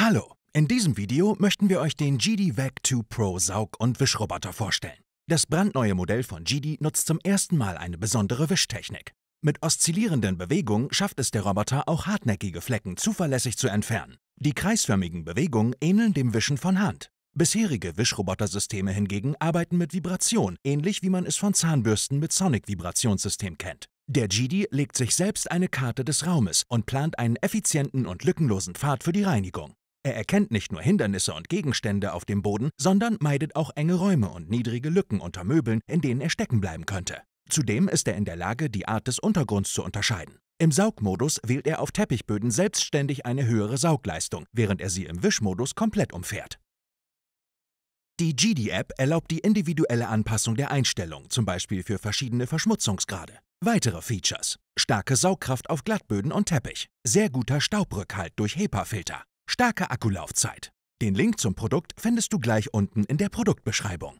Hallo, in diesem Video möchten wir euch den GD Vac 2 Pro Saug- und Wischroboter vorstellen. Das brandneue Modell von GD nutzt zum ersten Mal eine besondere Wischtechnik. Mit oszillierenden Bewegungen schafft es der Roboter auch hartnäckige Flecken zuverlässig zu entfernen. Die kreisförmigen Bewegungen ähneln dem Wischen von Hand. Bisherige Wischroboter-Systeme hingegen arbeiten mit Vibration, ähnlich wie man es von Zahnbürsten mit Sonic-Vibrationssystem kennt. Der GD legt sich selbst eine Karte des Raumes und plant einen effizienten und lückenlosen Pfad für die Reinigung. Er erkennt nicht nur Hindernisse und Gegenstände auf dem Boden, sondern meidet auch enge Räume und niedrige Lücken unter Möbeln, in denen er stecken bleiben könnte. Zudem ist er in der Lage, die Art des Untergrunds zu unterscheiden. Im Saugmodus wählt er auf Teppichböden selbstständig eine höhere Saugleistung, während er sie im Wischmodus komplett umfährt. Die GD-App erlaubt die individuelle Anpassung der Einstellung, zum Beispiel für verschiedene Verschmutzungsgrade. Weitere Features: starke Saugkraft auf Glattböden und Teppich, sehr guter Staubrückhalt durch HEPA-Filter, Starke Akkulaufzeit. Den Link zum Produkt findest du gleich unten in der Produktbeschreibung.